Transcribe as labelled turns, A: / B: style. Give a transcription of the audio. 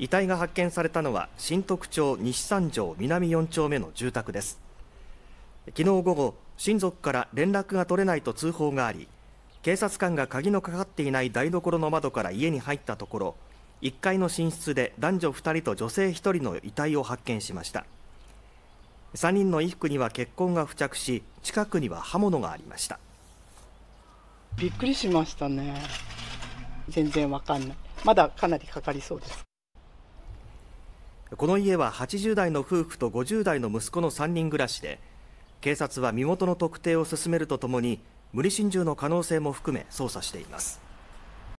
A: 遺体が発見されたのは新徳町西三条南4丁目の住宅です昨日午後親族から連絡が取れないと通報があり警察官が鍵のかかっていない台所の窓から家に入ったところ1階の寝室で男女2人と女性1人の遺体を発見しました3人の衣服には血痕が付着し近くには刃物がありました
B: びっくりしましたね全然わかんないまだかなりか
A: かりそうですこの家は80代の夫婦と50代の息子の3人暮らしで警察は身元の特定を進めるとともに無理心中の可能性も含め捜査しています